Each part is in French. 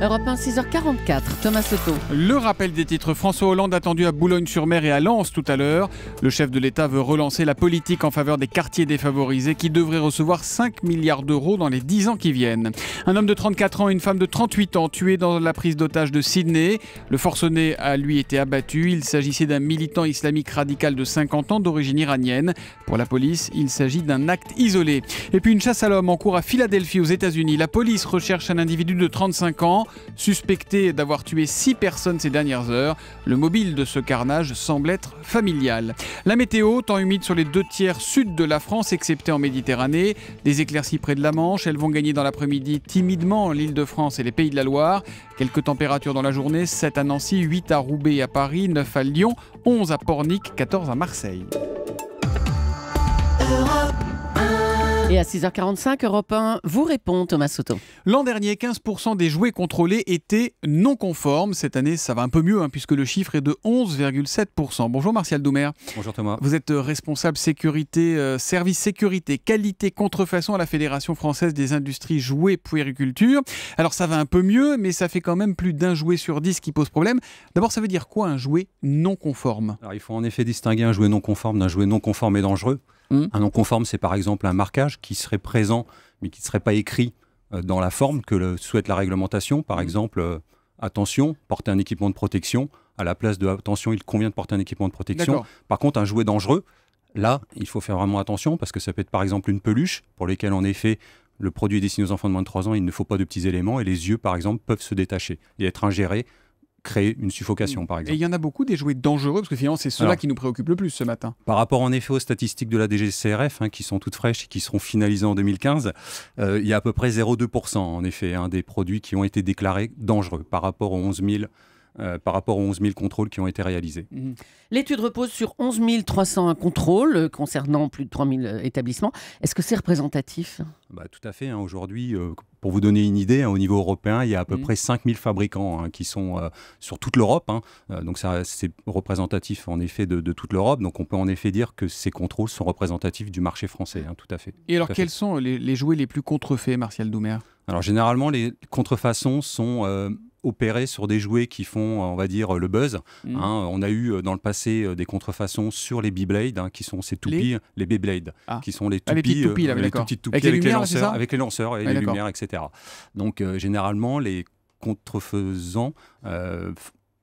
Europe 1, 6h44. Thomas Soto. Le rappel des titres. François Hollande attendu à Boulogne-sur-Mer et à Lens tout à l'heure. Le chef de l'État veut relancer la politique en faveur des quartiers défavorisés qui devraient recevoir 5 milliards d'euros dans les 10 ans qui viennent. Un homme de 34 ans et une femme de 38 ans tués dans la prise d'otage de Sydney. Le forcené a lui été abattu. Il s'agissait d'un militant islamique radical de 50 ans d'origine iranienne. Pour la police, il s'agit d'un acte isolé. Et puis une chasse à l'homme en cours à Philadelphie aux États-Unis. La police recherche un individu de 35 ans. Suspecté d'avoir tué six personnes ces dernières heures, le mobile de ce carnage semble être familial. La météo, temps humide sur les deux tiers sud de la France, excepté en Méditerranée. Des éclaircies près de la Manche, elles vont gagner dans l'après-midi timidement l'île de France et les pays de la Loire. Quelques températures dans la journée, 7 à Nancy, 8 à Roubaix et à Paris, 9 à Lyon, 11 à Pornic, 14 à Marseille à 6h45, Europe 1 vous répond, Thomas Soto. L'an dernier, 15% des jouets contrôlés étaient non conformes. Cette année, ça va un peu mieux, hein, puisque le chiffre est de 11,7%. Bonjour Martial Doumer. Bonjour Thomas. Vous êtes euh, responsable sécurité, euh, service sécurité, qualité, contrefaçon à la Fédération française des industries jouets puériculture. Alors ça va un peu mieux, mais ça fait quand même plus d'un jouet sur dix qui pose problème. D'abord, ça veut dire quoi un jouet non conforme Alors il faut en effet distinguer un jouet non conforme d'un jouet non conforme et dangereux. Mm. Un non conforme, c'est par exemple un marquage qui serait présent, mais qui ne serait pas écrit euh, dans la forme que souhaite la réglementation. Par mm. exemple, euh, attention, porter un équipement de protection. À la place de attention, il convient de porter un équipement de protection. Par contre, un jouet dangereux, là, il faut faire vraiment attention parce que ça peut être par exemple une peluche pour lesquelles, en effet, le produit est destiné aux enfants de moins de 3 ans, il ne faut pas de petits éléments et les yeux, par exemple, peuvent se détacher et être ingérés créer une suffocation, mm. par exemple. Et il y en a beaucoup des jouets dangereux, parce que finalement, c'est cela qui nous préoccupe le plus ce matin. Par rapport en effet aux statistiques de la DGCRF, hein, qui sont toutes fraîches et qui seront finalisées en 2015, euh, il y a à peu près 0,2% en effet hein, des produits qui ont été déclarés dangereux par rapport aux 11 000 euh, par rapport aux 11 000 contrôles qui ont été réalisés. Mhm. L'étude repose sur 11 301 contrôles euh, concernant plus de 3 000 euh, établissements. Est-ce que c'est représentatif bah, Tout à fait. Hein. Aujourd'hui, pour vous donner une idée, hein, au niveau européen, il y a à peu mhm. près 5 000 fabricants hein, qui sont sur toute l'Europe. donc c'est représentatif en effet de, toute l'Europe. Donc on peut en effet dire que ces contrôles sont représentatifs du marché français, tout à fait. Et alors quels sont les, les, jouets les plus contrefaits, Martial Doumer alors généralement, les contrefaçons sont opérer sur des jouets qui font, euh, on va dire, euh, le buzz. Mm. Hein, on a eu euh, dans le passé des contrefaçons sur les Beyblade, hein, qui sont ces toupies, les, b Beyblade, ah. qui sont les ah, toupies, avec, les, lanceurs, avec les lanceurs et ah, les lumières, etc. Donc généralement, les contrefaisants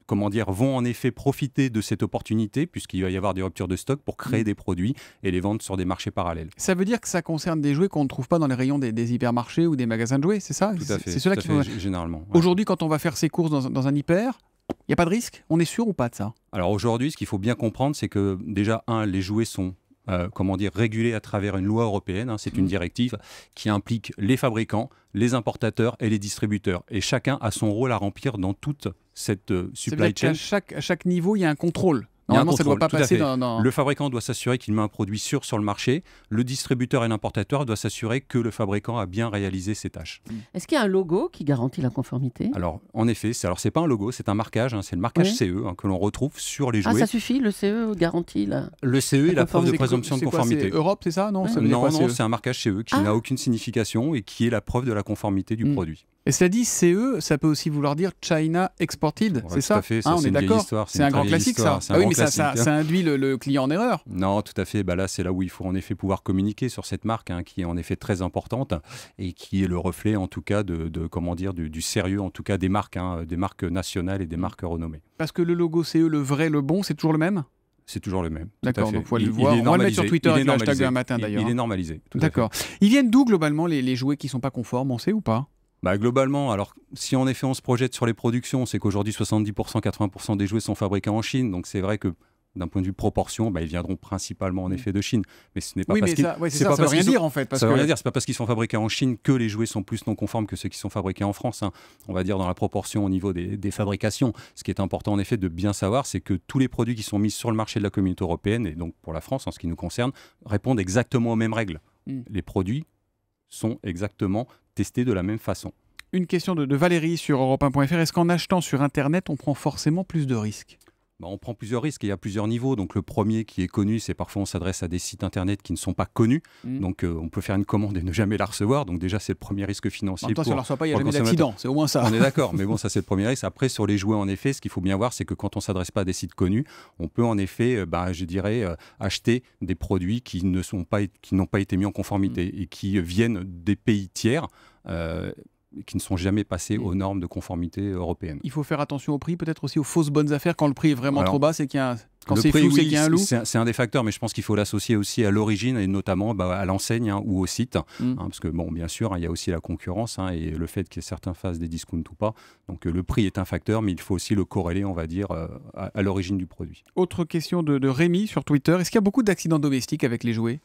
comment dire, vont en effet profiter de cette opportunité, puisqu'il va y avoir des ruptures de stock, pour créer mm. des produits et les vendre sur des marchés parallèles. Ça veut dire que ça concerne des jouets qu'on ne trouve pas dans les rayons des, hypermarchés ou des magasins de jouets, c'est ça C'est cela qui fait, généralement. Aujourd'hui, quand on va faire ses courses dans, un hyper, il n'y a pas de risque On est sûr ou pas de ça Alors aujourd'hui, ce qu'il faut bien comprendre, c'est que déjà, un, les jouets sont euh, comment dire, régulés à travers une loi européenne. Hein, c'est une mm. directive qui implique les fabricants, les importateurs et les distributeurs. Et chacun a son rôle à remplir dans toute cette euh, supply chain. À chaque, à chaque niveau, il y a un contrôle. Normalement, ça ne doit pas passer dans, Le fabricant doit s'assurer qu'il met un produit sûr sur le marché. Le distributeur et l'importateur doivent s'assurer que le fabricant a bien réalisé ses tâches. Mm. Est-ce qu'il y a un logo qui garantit la conformité Alors, en effet, ce alors c'est pas un logo, c'est un marquage. Hein, c'est le marquage CE hein, que l'on retrouve sur les ah, jouets. Ah, ça suffit, le CE garantit la. Le CE est la preuve de présomption de conformité. C'est Europe, c'est ça Non, e c'est un marquage CE qui ah. n'a aucune signification et qui est la preuve de la conformité du mm. produit. Et cela dit, CE, ça peut aussi vouloir dire China Exported, c'est ça, fait, On est d'accord C'est un grand classique, ça. Ah oui, mais ça, induit le, client en erreur. Non, tout à fait. Bah là, c'est là où il faut en effet pouvoir communiquer sur cette marque, hein, qui est en effet très importante et qui est le reflet, en tout cas, de, comment dire, du, sérieux, en tout cas, des marques, hein, des marques nationales et des marques renommées. Parce que le logo CE, le vrai, le bon, c'est toujours le même c'est toujours le même. D'accord, donc faut le voir. On sur Twitter il avec le hashtag matin d'ailleurs. Il, est normalisé. D'accord. Ils viennent d'où globalement les, les jouets qui ne sont pas conformes, on sait e ou pas bah, globalement, alors si en effet on se projette sur les productions, c'est qu'aujourd'hui 70%, 80% des jouets sont fabriqués en Chine, donc c'est vrai que d'un point de vue proportion, bah, ils viendront principalement en mm. effet de Chine. Mais ce n'est pas parce qu'ils. ça, rien dire en fait. veut rien dire. pas parce qu'ils sont fabriqués en Chine que les jouets sont plus non conformes que ceux qui sont fabriqués en France. Hein. On va dire dans la proportion au niveau des, fabrications. Ce qui est important en effet de bien savoir, c'est que tous les produits qui sont mis sur le marché de la communauté européenne, et donc pour la France en ce qui nous concerne, répondent exactement aux mêmes règles. Mm. Les produits sont exactement testés de la même façon. Une question de, Valérie sur Europe 1.fr. Est-ce qu'en achetant sur Internet, on prend forcément plus de risques bah, on prend plusieurs risques et il y a plusieurs niveaux. Donc le premier qui est connu, c'est parfois on s'adresse à des sites internet qui ne sont pas connus. Mm. Donc euh, on peut faire une commande et ne jamais la recevoir. Donc déjà c'est le premier risque financier. on ne la reçoit pas, il y a jamais d'accident. C'est au moins ça. On est d'accord. mais bon, ça c'est le premier risque. Après sur les jouets, en effet, ce qu'il faut bien voir, c'est que quand on s'adresse pas à des sites connus, on peut en effet, euh, bah, je dirais, euh, acheter des produits qui ne sont pas, qui n'ont pas été mis en conformité mm. et qui viennent des pays tiers qui ne sont jamais passés mm. aux normes de conformité européennes. Il faut faire attention au prix, peut-être aussi aux fausses bonnes affaires quand le prix est vraiment trop bas, c'est qu'il y a un... Quand c'est c'est un loup C'est un des facteurs, mais je pense qu'il faut l'associer aussi à l'origine et notamment bah, à l'enseigne hein, ou au site. Hein, mm. parce que, bon, bien sûr, hein, il y a aussi la concurrence et le fait que certains fassent des discounts ou pas. Donc, euh, le prix est un facteur, mais il faut aussi le corréler, on va dire, euh, à, l'origine du produit. Autre question de, de Rémi sur Twitter. Est-ce qu'il y a beaucoup d'accidents domestiques avec les jouets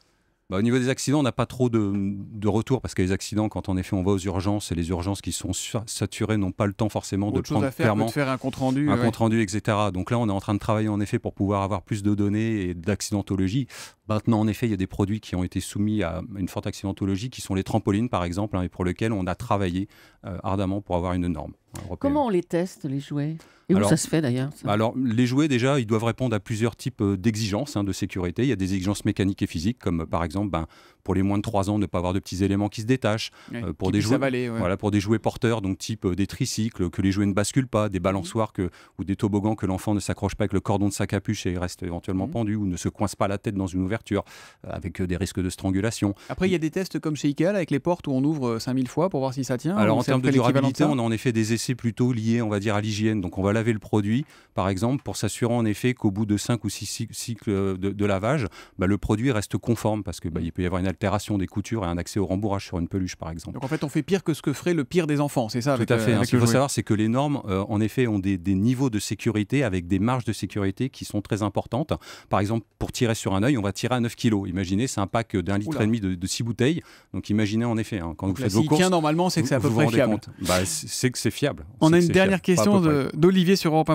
bah, au niveau des accidents, on n'a pas trop de, de, retour parce que les accidents, quand en effet on va aux urgences et les urgences qui sont saturées n'ont pas le temps forcément de prendre faire, de faire un compte rendu, un compte rendu, etc. Donc là, on est en train de travailler en effet pour pouvoir avoir plus de données et d'accidentologie. Maintenant, en effet, il y a des produits qui ont été soumis à une forte accidentologie, qui sont les trampolines par exemple, hein, et pour lesquels on a travaillé euh, ardemment pour avoir une norme. Comment on les teste les jouets où alors, ça se fait d'ailleurs bah Alors, les jouets, déjà, ils doivent répondre à plusieurs types euh, d'exigences hein, de sécurité. Il y a des exigences mécaniques et physiques, comme euh, par exemple, ben, pour les moins de 3 ans, ne pas avoir de petits éléments qui se détachent. Euh, pour, des jouets, voilà, pour des jouets porteurs, donc type des tricycles, que les jouets ne basculent pas, des balançoires que, ou des toboggans que l'enfant ne s'accroche pas avec le cordon de sa capuche et reste éventuellement mmh. pendu, ou ne se coince pas la tête dans une ouverture, avec des risques de strangulation. Après, il y a des tests comme chez Ikea, avec les portes où on ouvre 5000 fois pour voir si ça tient. Alors, en termes de durabilité, on a en effet des essais plutôt liés, on va dire, à l'hygiène. Donc, on va laver le produit, par exemple, pour s'assurer en effet qu'au bout de 5 ou 6 cycles de, lavage, bah, le produit reste conforme parce qu'il bah, mm. il peut y avoir une altération des coutures et un accès au rembourrage sur une peluche, par exemple. Donc en fait, on fait pire que ce que ferait le pire des enfants, c'est ça Tout à euh, fait. Hein. ce qu'il faut savoir, c'est que les normes, euh, en effet, ont des, niveaux de sécurité avec des marges de sécurité qui sont très importantes. Par exemple, pour tirer sur un œil, on va tirer à 9 kg. Imaginez, c'est un pack d'un litre et demi de, de, 6 bouteilles. Donc imaginez en effet, hein, quand vous faites vos normalement, c'est que c'est à peu fiable. Bah, c'est que c'est fiable. On a une dernière question d'Olivier sur europe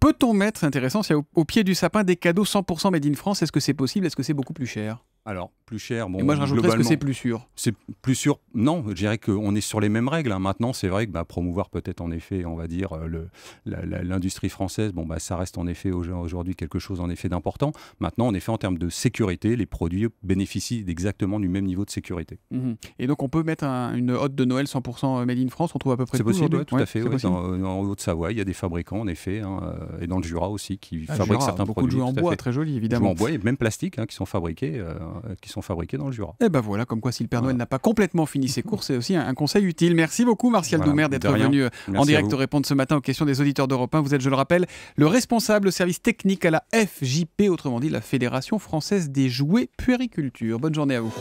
Peut-on mettre, c'est intéressant, y au, au, pied du sapin des cadeaux 100% made in France Est-ce que c'est possible Est-ce que c'est beaucoup plus cher alors, plus cher. Bon, Et moi, je rajouterais que c'est plus sûr. C'est plus sûr. Non, je dirais qu'on est sur les mêmes règles. Hein. Maintenant, c'est vrai que bah, promouvoir peut-être en effet, on va dire, l'industrie française, bon, bah, ça reste en effet aujourd'hui quelque chose en effet d'important. Maintenant, en effet, en termes de sécurité, les produits bénéficient exactement du même niveau de sécurité. Mmh et donc, on peut mettre une hotte de Noël 100% euh, made in France. On trouve à peu près. C'est possible, tout à fait. en Haute-Savoie, il y a des fabricants en effet, hein, euh, et dans le Jura aussi, qui ah, fabriquent certains produits. Beaucoup de jouets en bois, très jolis évidemment. Jouets en bois et même plastique hein, qui sont fabriqués. Euh, euh, qui sont fabriqués dans le Jura. Et eh ben voilà, comme quoi si le Père Noël n'a pas complètement fini ses courses, c'est aussi un, conseil utile. Merci beaucoup Martial Doumer d'être venu euh, en direct répondre ce matin aux questions des auditeurs d'Europe 1. Vous êtes, je le rappelle, le responsable service technique à la FJP, autrement dit la Fédération française des jouets puériculture. Bonne journée à vous.